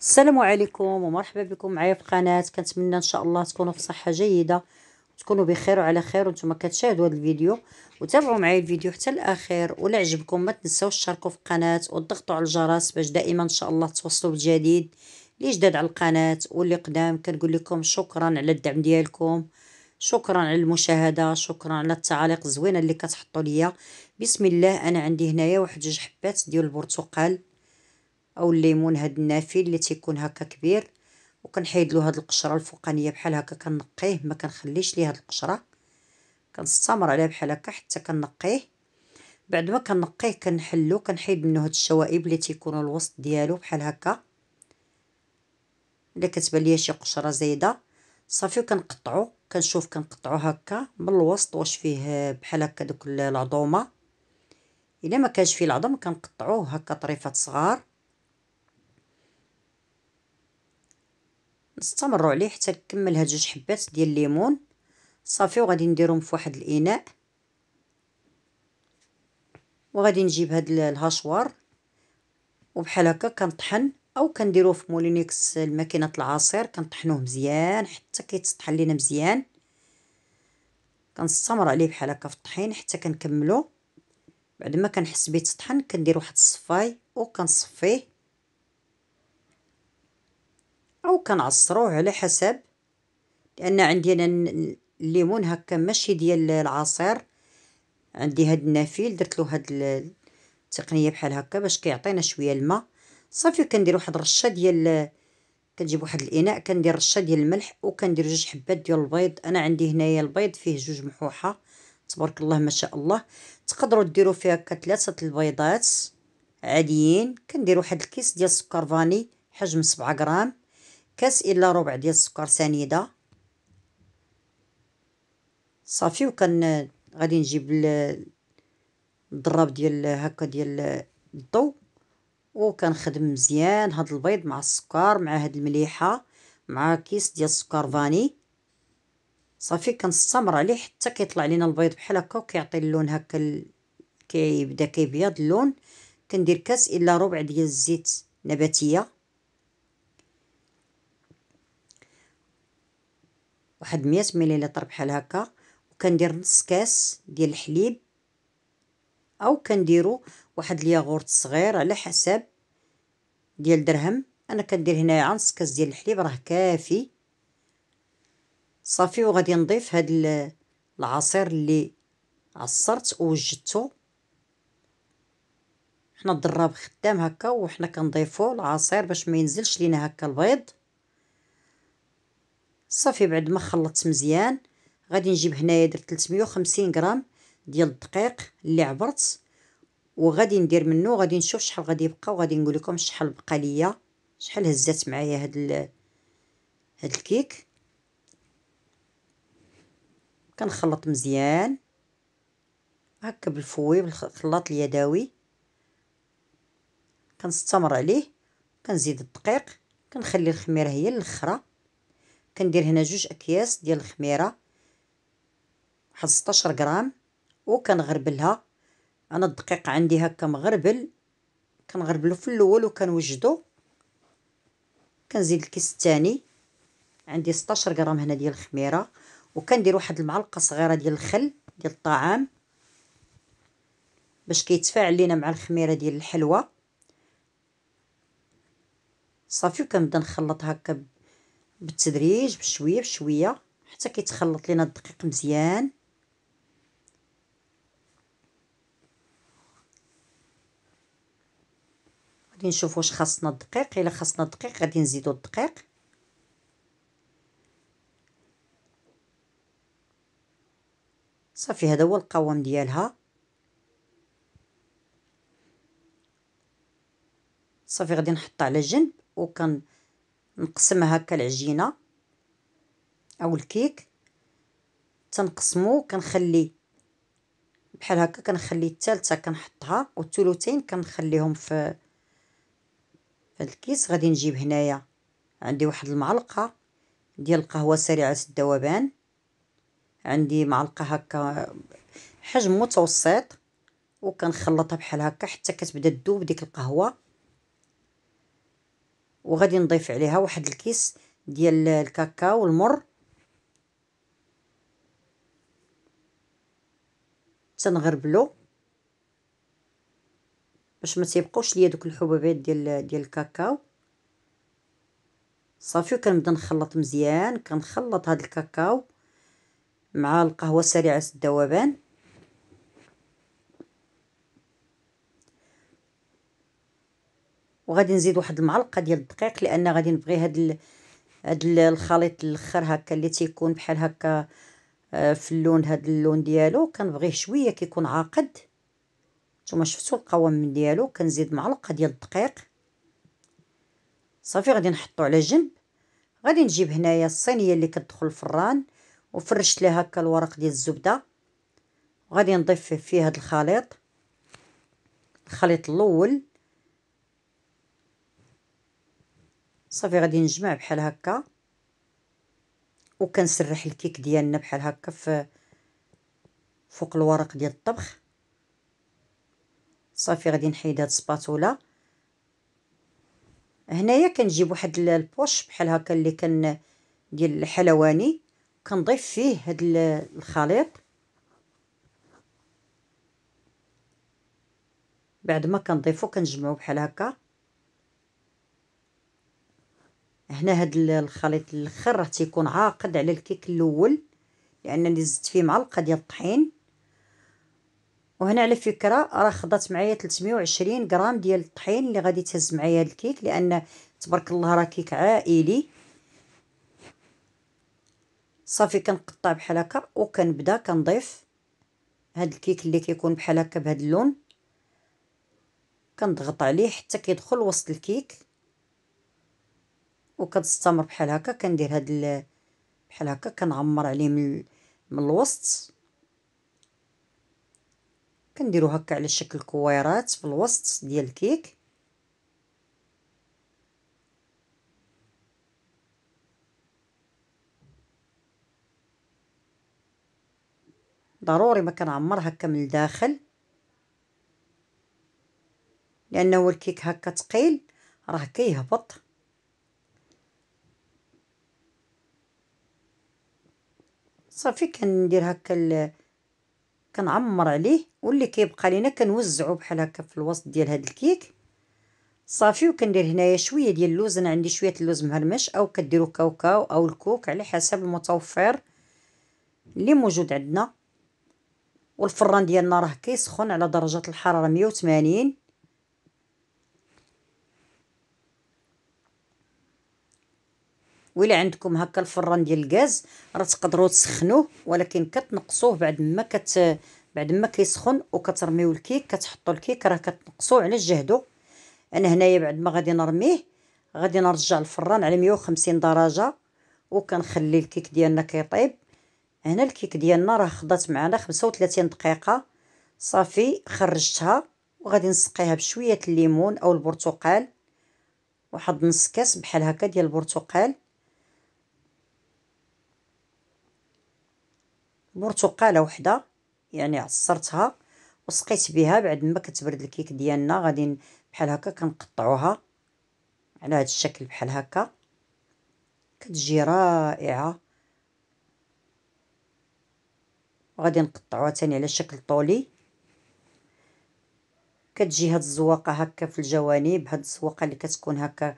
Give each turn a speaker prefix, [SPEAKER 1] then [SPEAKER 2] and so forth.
[SPEAKER 1] السلام عليكم ومرحبا بكم معايا في قناه كنتمنى ان شاء الله تكونوا في صحه جيده تكونوا بخير وعلى خير وانتم كتشاهدوا هذا الفيديو وتابعوا معايا الفيديو حتى الاخير ولا عجبكم ما تنساوش تشاركوا في القناه وتضغطوا على الجرس باش دائما ان شاء الله توصلوا بالجديد اللي جداد على القناه واللي قدام كنقول لكم شكرا على الدعم ديالكم شكرا على المشاهده شكرا على التعاليق الزوينه اللي كتحطوا ليا بسم الله انا عندي هنايا واحد جوج حبات ديال البرتقال او الليمون هاد النافي اللي تيكون هكا كبير وكنحيد له هاد القشره الفوقانيه بحال هكا كنقيه ما كنخليش ليه هاد القشره كنستمر عليها بحال هكا حتى كنقيه بعد ما كنقيه كنحلو كنحيد منه هاد الشوائب اللي تيكونوا الوسط ديالو بحال هكا الا كتبان ليا شي قشره زايده صافي وكنقطعو كنشوف كنقطعو هكا من الوسط واش فيه بحال هكا دوك العظومه الا ما كانش فيه العظم كنقطعوه هكا طريفات صغار نستمرو عليه حتى نكمل هاد جوج حبات ديال الليمون صافي وغادي نديرهم في واحد الاناء وغادي نجيب هاد الهشوار وبحال هكا كنطحن او كنديروه في مولينيكس الماكينه العصير كنطحنوه مزيان حتى كيتطحن لينا مزيان كنستمر عليه بحال هكا في الطحين حتى كنكملو بعد ما كنحس بيه تطحن كندير واحد الصفاي وكنصفيه أو كنعصروه على حسب لأن عندي انا الليمون هكا ماشي ديال العصير عندي هاد النافيل درت له هاد التقنيه بحال هكا باش كيعطينا شويه الماء صافي كندير واحد رشه ديال كنجيب واحد الاناء كندير رشه ديال الملح وكندير جوج حبات ديال البيض انا عندي هنايا البيض فيه جوج محوحه تبارك الله ما شاء الله تقدروا ديروا فيها هكا ثلاثه البيضات عاديين كندير واحد الكيس ديال السكر فاني حجم 7 غرام كاس الا ربع ديال السكر سنيده صافي وكان غادي نجيب الضراب ديال هكا ديال الضو وكنخدم مزيان هاد البيض مع السكر مع هاد المليحه مع كيس ديال السكر فاني صافي كنستمر عليه حتى كيطلع لينا البيض بحال هكا وكيعطي اللون هكا كيبدا كيبيض اللون كندير كاس الا ربع ديال الزيت نباتيه واحد مية مليلتر بحال هكا وكندير نص كاس ديال الحليب او كنديرو واحد الياغورت صغير على حسب ديال درهم انا كندير هنايا نص كاس ديال الحليب راه كافي صافي وغادي نضيف هاد العصير اللي عصرت ووجدته حنا الضراب خدام هكا وحنا كنضيفو العصير باش ما ينزلش لينا هكا البيض صافي بعد ما خلطت مزيان غادي نجيب هنايا درت 350 غرام ديال الدقيق اللي عبرت وغادي ندير منه غادي نشوف شحال غادي يبقى وغادي نقول لكم شحال بقى ليا شحال هزات معايا هاد هاد الكيك كنخلط مزيان هكا بالفوي بالخلاط اليدوي كنستمر عليه كنزيد الدقيق كنخلي الخميره هي الاخره كندير هنا جوج اكياس ديال الخميره واحد 16 غرام وكنغربلها انا الدقيق عندي هكا مغربل كنغربلو في الاول وكنوجدو كنزيد الكيس الثاني عندي 16 غرام هنا ديال الخميره وكندير واحد المعلقه صغيره ديال الخل ديال الطعام باش كيتفاعل لينا مع الخميره ديال الحلوه صافي وكنبدا نخلط هكا بالتدريج بشويه بشويه حتى كيتخلط لينا الدقيق مزيان غادي نشوف واش خاصنا الدقيق الا خاصنا الدقيق غادي نزيدو الدقيق صافي هذا هو القوام ديالها صافي غادي نحطها على جنب وكن نقسم هكا العجينه او الكيك تنقسمو كنخلي بحال هكا كنخلي الثالثه كنحطها والثلثين كنخليهم في في الكيس غادي نجيب هنايا عندي واحد المعلقه ديال القهوه سريعه الذوبان عندي معلقه هكا حجم متوسط وكنخلطها بحال هكا حتى كتبدا تذوب ديك القهوه وغادي نضيف عليها واحد الكيس ديال الكاكاو المر تنغربلو باش ما تيبقاوش ليا دوك الحبوبات ديال ديال الكاكاو صافي وكنبدا نخلط مزيان كنخلط هاد الكاكاو مع القهوه سريعه الذوبان وغادي نزيد واحد المعلقه ديال الدقيق لان غادي نبغي هاد هاد الخليط الاخر هكا اللي تيكون بحال هكا آه، في اللون هاد اللون ديالو كنبغيه شويه كيكون عاقد نتوما شفتوا القوام ديالو كنزيد معلقه ديال الدقيق صافي غادي نحطو على جنب غادي نجيب هنايا الصينيه اللي كتدخل الفران وفرشت لها هكا الورق ديال الزبده وغادي نضيف فيه هاد الخليط الخليط الاول صافي غادي نجمع بحال هكا وكنسرح الكيك ديالنا بحال هكا في فوق الورق ديال الطبخ صافي غادي نحيد هاد السباتولا هنايا كنجيب واحد البوش بحال هكا اللي كان ديال الحلواني كنضيف فيه هاد الخليط بعد ما كنضيفو كنجمعو بحال هكا هنا هاد الخليط الاخر راه تيكون عاقد على الكيك الاول لانني زدت فيه معلقه ديال الطحين وهنا على فكره راه خضات معايا 320 غرام ديال الطحين اللي غادي تهز معايا هاد الكيك لان تبارك الله راه كيك عائلي صافي كنقطع بحال هكا وكنبدا كنضيف هاد الكيك اللي كيكون بحال هكا بهاد اللون كنضغط عليه حتى كيدخل وسط الكيك وكتستمر بحال هكا كندير هاد بحال هكا كنعمر عليه من من الوسط كنديرو هكا على شكل كويرات في الوسط ديال الكيك ضروري ما كنعمر هكا من الداخل لانه الكيك هكا تقيل راه كيهبط صافي كندير هاكا كنعمر عليه واللي كيبقى لينا كنوزعو بحال هكا في الوسط ديال هاد الكيك صافي وكندير هنايا شويه ديال اللوز انا عندي شويه اللوز مهرمش او كديروا كاوكاو او الكوك على حسب المتوفر اللي موجود عندنا والفران ديالنا راه كيسخن على درجه الحراره 180 ولا عندكم هكا الفران ديال الغاز راه تقدروا تسخنوه ولكن كتنقصوه بعد ما كت بعد ما كيسخن وكترميو الكيك كتحطوا الكيك راه كتنقصوه على جهده انا هنايا بعد ما غادي نرميه غادي نرجع الفران على 150 درجه وكنخلي الكيك ديالنا كيطيب هنا الكيك ديالنا راه خضات معنا 35 دقيقه صافي خرجتها وغادي نسقيها بشويه الليمون او البرتقال واحد نص كاس بحال هكا ديال البرتقال برتقاله وحده يعني عصرتها وسقيت بها بعد ما كتبرد الكيك ديالنا غادي بحال هكا كنقطعوها على هذا الشكل بحال هكا كتجي رائعه وغادي نقطعوها تاني على شكل طولي كتجي هاد الزواقه هكا في الجوانب هاد الزواقه اللي كتكون هكا